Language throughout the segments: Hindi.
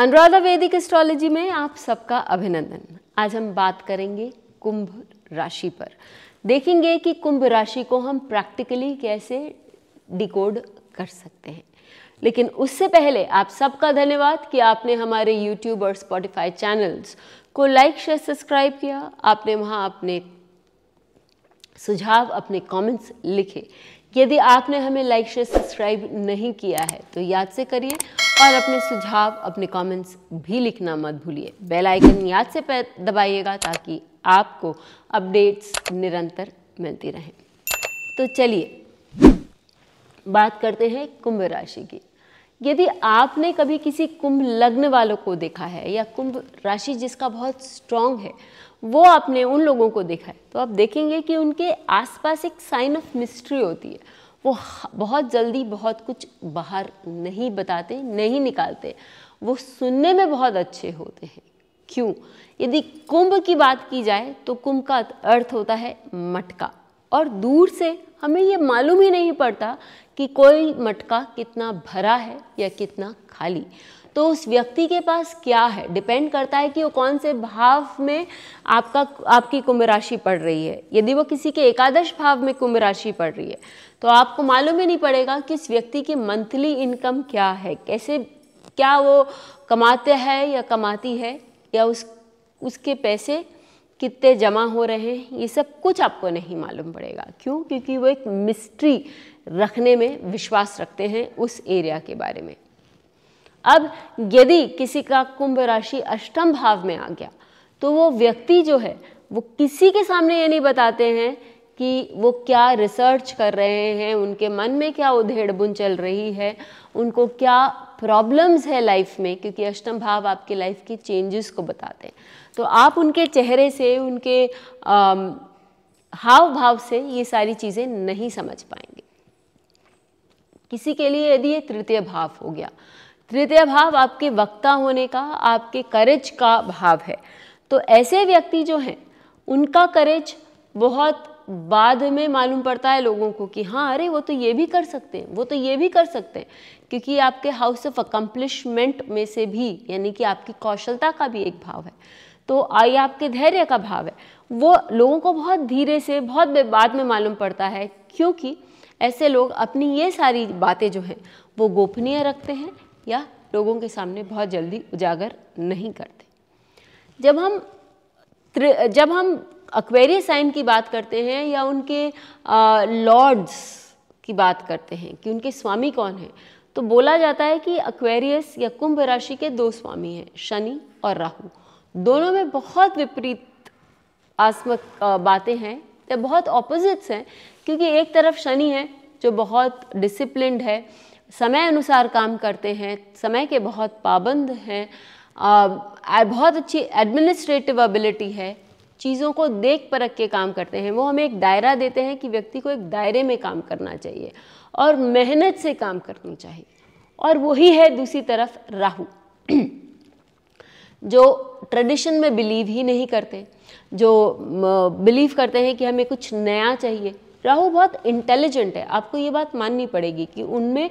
अनुराधा वैदिक एस्ट्रोलॉजी में आप सबका अभिनंदन आज हम बात करेंगे कुंभ राशि पर देखेंगे कि कुंभ राशि को हम प्रैक्टिकली कैसे डिकोड कर सकते हैं लेकिन उससे पहले आप सबका धन्यवाद कि आपने हमारे यूट्यूब और स्पॉटिफाई चैनल्स को लाइक शेयर सब्सक्राइब किया आपने वहाँ अपने सुझाव अपने कमेंट्स लिखे यदि आपने हमें लाइक शेयर सब्सक्राइब नहीं किया है तो याद से करिए और अपने सुझाव अपने कमेंट्स भी लिखना मत भूलिए बेल आइकन याद से दबाइएगा ताकि आपको अपडेट्स निरंतर मिलती रहें तो चलिए बात करते हैं कुंभ राशि की यदि आपने कभी किसी कुंभ लग्न वालों को देखा है या कुंभ राशि जिसका बहुत स्ट्रांग है वो आपने उन लोगों को देखा है तो आप देखेंगे कि उनके आसपास एक साइन ऑफ मिस्ट्री होती है वो बहुत जल्दी बहुत कुछ बाहर नहीं बताते नहीं निकालते वो सुनने में बहुत अच्छे होते हैं क्यों यदि कुंभ की बात की जाए तो कुंभ का अर्थ होता है मटका और दूर से हमें ये मालूम ही नहीं पड़ता कि कोई मटका कितना भरा है या कितना खाली तो उस व्यक्ति के पास क्या है डिपेंड करता है कि वो कौन से भाव में आपका आपकी कुंभ राशि पड़ रही है यदि वो किसी के एकादश भाव में कुंभ राशि पड़ रही है तो आपको मालूम ही नहीं पड़ेगा कि इस व्यक्ति की मंथली इनकम क्या है कैसे क्या वो कमाते हैं या कमाती है या उस उसके पैसे कितने जमा हो रहे हैं ये सब कुछ आपको नहीं मालूम पड़ेगा क्यों क्योंकि वो एक मिस्ट्री रखने में विश्वास रखते हैं उस एरिया के बारे में अब यदि किसी का कुंभ राशि अष्टम भाव में आ गया तो वो व्यक्ति जो है वो किसी के सामने ये नहीं बताते हैं कि वो क्या रिसर्च कर रहे हैं उनके मन में क्या उधेड़ बुन चल रही है उनको क्या प्रॉब्लम्स है लाइफ में क्योंकि अष्टम भाव आपकी लाइफ के चेंजेस को बताते हैं तो आप उनके चेहरे से उनके आ, हाव भाव से ये सारी चीज़ें नहीं समझ पाएंगे किसी के लिए यदि ये तृतीय भाव हो गया तृतीय भाव आपके वक्ता होने का आपके करेज का भाव है तो ऐसे व्यक्ति जो हैं उनका करेज बहुत बाद में मालूम पड़ता है लोगों को कि हाँ अरे वो तो ये भी कर सकते हैं वो तो ये भी कर सकते हैं क्योंकि आपके हाउस ऑफ अकम्पलिशमेंट में से भी यानी कि आपकी कौशलता का भी एक भाव है तो आई आपके धैर्य का भाव है वो लोगों को बहुत धीरे से बहुत बाद में मालूम पड़ता है क्योंकि ऐसे लोग अपनी ये सारी बातें जो हैं वो गोपनीय रखते हैं या लोगों के सामने बहुत जल्दी उजागर नहीं करते जब हम जब हम अक्वेरियस साइन की बात करते हैं या उनके लॉर्ड्स की बात करते हैं कि उनके स्वामी कौन हैं तो बोला जाता है कि अक्वेरियस या कुंभ राशि के दो स्वामी हैं शनि और राहु दोनों में बहुत विपरीत आत्मक बातें हैं या बहुत ऑपोजिट्स हैं क्योंकि एक तरफ शनि है जो बहुत डिसिप्लिनड है समय अनुसार काम करते हैं समय के बहुत पाबंद हैं बहुत अच्छी एडमिनिस्ट्रेटिव एबिलिटी है चीज़ों को देख परख के काम करते हैं वो हमें एक दायरा देते हैं कि व्यक्ति को एक दायरे में काम करना चाहिए और मेहनत से काम करना चाहिए और वही है दूसरी तरफ राहु जो ट्रेडिशन में बिलीव ही नहीं करते जो बिलीव करते हैं कि हमें कुछ नया चाहिए राहु बहुत इंटेलिजेंट है आपको ये बात माननी पड़ेगी कि उनमें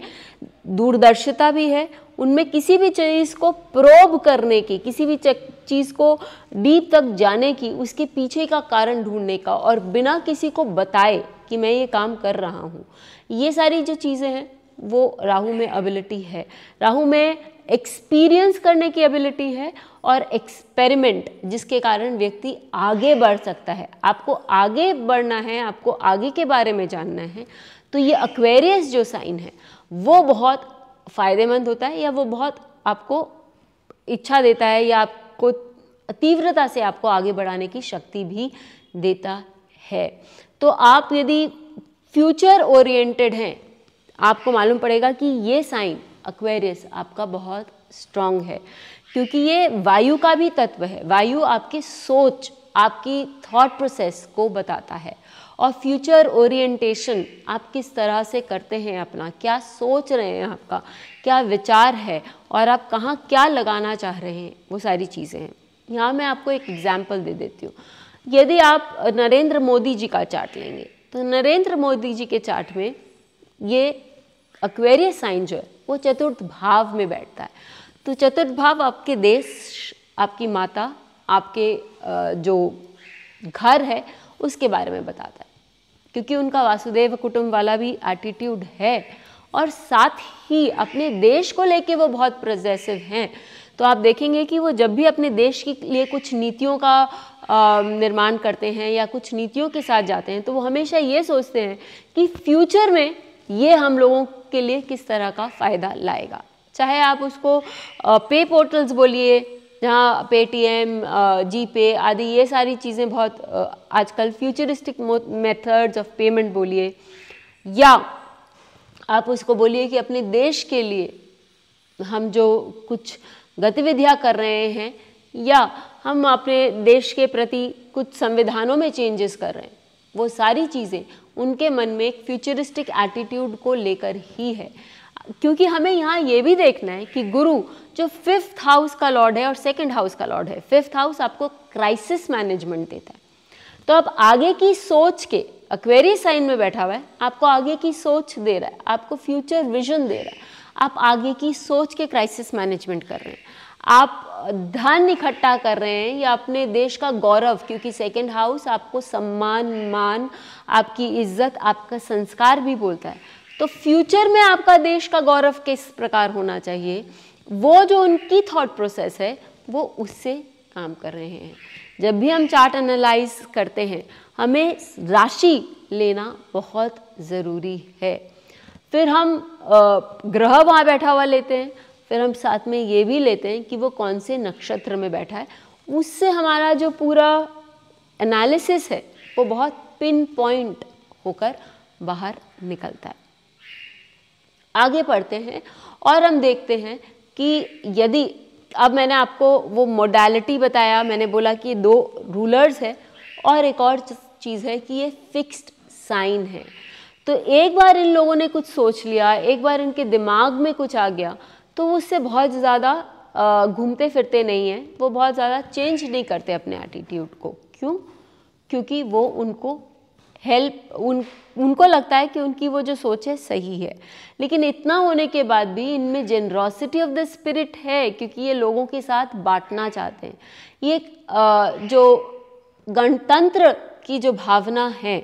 दूरदर्शिता भी है उनमें किसी भी चीज़ को प्रोब करने की किसी भी चीज़ को डीप तक जाने की उसके पीछे का कारण ढूंढने का और बिना किसी को बताए कि मैं ये काम कर रहा हूँ ये सारी जो चीज़ें हैं वो राहु में एबिलिटी है राहु में एक्सपीरियंस करने की एबिलिटी है और एक्सपेरिमेंट जिसके कारण व्यक्ति आगे बढ़ सकता है आपको आगे बढ़ना है आपको आगे के बारे में जानना है तो ये अक्वेरियस जो साइन है वो बहुत फ़ायदेमंद होता है या वो बहुत आपको इच्छा देता है या आपको तीव्रता से आपको आगे बढ़ाने की शक्ति भी देता है तो आप यदि फ्यूचर ओरिएंटेड हैं आपको मालूम पड़ेगा कि ये साइन अक्वेरियस आपका बहुत स्ट्रांग है क्योंकि ये वायु का भी तत्व है वायु आपकी सोच आपकी थॉट प्रोसेस को बताता है और फ्यूचर ओरिएंटेशन आप किस तरह से करते हैं अपना क्या सोच रहे हैं आपका क्या विचार है और आप कहाँ क्या लगाना चाह रहे हैं वो सारी चीज़ें हैं यहाँ मैं आपको एक एग्जाम्पल दे देती हूँ यदि आप नरेंद्र मोदी जी का चार्ट लेंगे तो नरेंद्र मोदी जी के चार्ट में ये अक्वेरियस साइन जो है वो चतुर्थ भाव में बैठता है तो चतुर्भाव आपके देश आपकी माता आपके जो घर है उसके बारे में बताता है क्योंकि उनका वासुदेव कुटुंब वाला भी एटीट्यूड है और साथ ही अपने देश को लेके वो बहुत प्रोजेसिव हैं तो आप देखेंगे कि वो जब भी अपने देश के लिए कुछ नीतियों का निर्माण करते हैं या कुछ नीतियों के साथ जाते हैं तो वो हमेशा ये सोचते हैं कि फ्यूचर में ये हम लोगों के लिए किस तरह का फ़ायदा लाएगा चाहे आप उसको पे पोर्टल्स बोलिए जहाँ पेटीएम जी पे आदि ये सारी चीज़ें बहुत आजकल फ्यूचरिस्टिक मेथड्स ऑफ पेमेंट बोलिए या आप उसको बोलिए कि अपने देश के लिए हम जो कुछ गतिविधियाँ कर रहे हैं या हम अपने देश के प्रति कुछ संविधानों में चेंजेस कर रहे हैं वो सारी चीज़ें उनके मन में एक फ्यूचरिस्टिक एटीट्यूड को लेकर ही है क्योंकि हमें यहाँ ये भी देखना है कि गुरु जो फिफ्थ हाउस का लॉर्ड है और सेकंड हाउस का लॉर्ड है फिफ्थ हाउस आपको क्राइसिस मैनेजमेंट देता है तो आप आगे की सोच के अक्वेरी साइन में बैठा हुआ है आपको आगे की सोच दे रहा है आपको फ्यूचर विजन दे रहा है आप आगे की सोच के क्राइसिस मैनेजमेंट कर रहे हैं आप धन इकट्ठा कर रहे हैं या अपने देश का गौरव क्योंकि सेकंड हाउस आपको सम्मान मान आपकी इज्जत आपका संस्कार भी बोलता है तो फ्यूचर में आपका देश का गौरव किस प्रकार होना चाहिए वो जो उनकी थॉट प्रोसेस है वो उससे काम कर रहे हैं जब भी हम चार्ट एनालाइज करते हैं हमें राशि लेना बहुत ज़रूरी है फिर हम ग्रह वहाँ बैठा हुआ लेते हैं फिर हम साथ में ये भी लेते हैं कि वो कौन से नक्षत्र में बैठा है उससे हमारा जो पूरा एनालिसिस है वो बहुत पिन पॉइंट होकर बाहर निकलता है आगे पढ़ते हैं और हम देखते हैं कि यदि अब मैंने आपको वो मोडालिटी बताया मैंने बोला कि दो रूलर्स है और एक और चीज़ है कि ये फिक्स्ड साइन है तो एक बार इन लोगों ने कुछ सोच लिया एक बार इनके दिमाग में कुछ आ गया तो उससे बहुत ज़्यादा घूमते फिरते नहीं हैं वो बहुत ज़्यादा चेंज नहीं करते अपने एटीट्यूड को क्यों क्योंकि वो उनको हेल्प उन उनको लगता है कि उनकी वो जो सोच है सही है लेकिन इतना होने के बाद भी इनमें जेनरॉसिटी ऑफ द स्पिरिट है क्योंकि ये लोगों के साथ बांटना चाहते हैं ये जो गणतंत्र की जो भावना है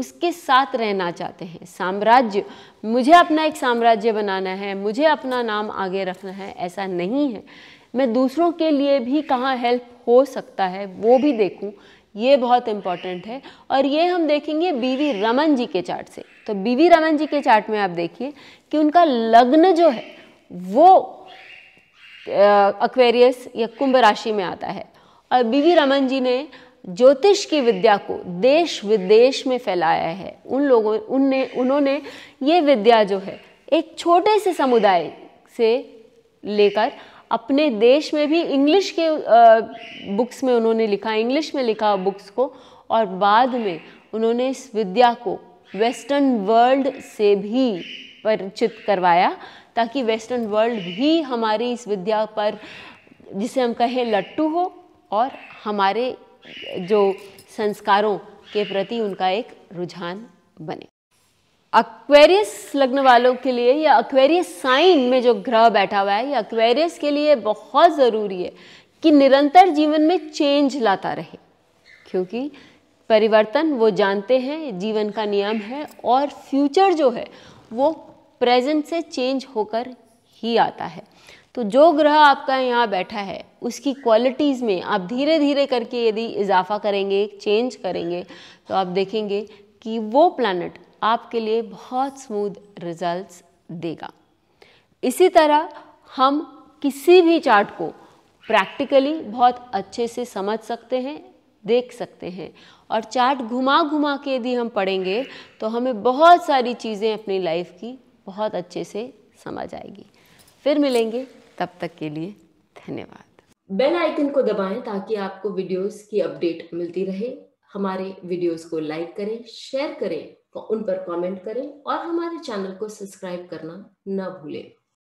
उसके साथ रहना चाहते हैं साम्राज्य मुझे अपना एक साम्राज्य बनाना है मुझे अपना नाम आगे रखना है ऐसा नहीं है मैं दूसरों के लिए भी कहाँ हेल्प हो सकता है वो भी देखूं ये बहुत इम्पॉर्टेंट है और ये हम देखेंगे बीवी रमन जी के चार्ट से तो बीवी रमन जी के चार्ट में आप देखिए कि उनका लग्न जो है वो अक्वेरियस या कुंभ राशि में आता है और बीवी रमन जी ने ज्योतिष की विद्या को देश विदेश में फैलाया है उन लोगों उनने उन्होंने ये विद्या जो है एक छोटे से समुदाय से लेकर अपने देश में भी इंग्लिश के बुक्स में उन्होंने लिखा इंग्लिश में लिखा बुक्स को और बाद में उन्होंने इस विद्या को वेस्टर्न वर्ल्ड से भी परिचित करवाया ताकि वेस्टर्न वर्ल्ड भी हमारी इस विद्या पर जिसे हम कहें लट्टू हो और हमारे जो संस्कारों के प्रति उनका एक रुझान बने अक्वेरियस लग्न वालों के लिए या अक्वेरियस साइन में जो ग्रह बैठा हुआ है या अक्वेरियस के लिए बहुत ज़रूरी है कि निरंतर जीवन में चेंज लाता रहे क्योंकि परिवर्तन वो जानते हैं जीवन का नियम है और फ्यूचर जो है वो प्रेजेंट से चेंज होकर ही आता है तो जो ग्रह आपका यहाँ बैठा है उसकी क्वालिटीज़ में आप धीरे धीरे करके यदि इजाफा करेंगे चेंज करेंगे तो आप देखेंगे कि वो प्लानट आपके लिए बहुत स्मूथ रिजल्ट्स देगा इसी तरह हम किसी भी चार्ट को प्रैक्टिकली बहुत अच्छे से समझ सकते हैं देख सकते हैं और चार्ट घुमा घुमा के यदि हम पढ़ेंगे तो हमें बहुत सारी चीज़ें अपनी लाइफ की बहुत अच्छे से समझ आएगी फिर मिलेंगे तब तक के लिए धन्यवाद बेल आइकन को दबाएं ताकि आपको वीडियोस की अपडेट मिलती रहे हमारे वीडियोस को लाइक करें शेयर करें उन पर कमेंट करें और हमारे चैनल को सब्सक्राइब करना न भूलें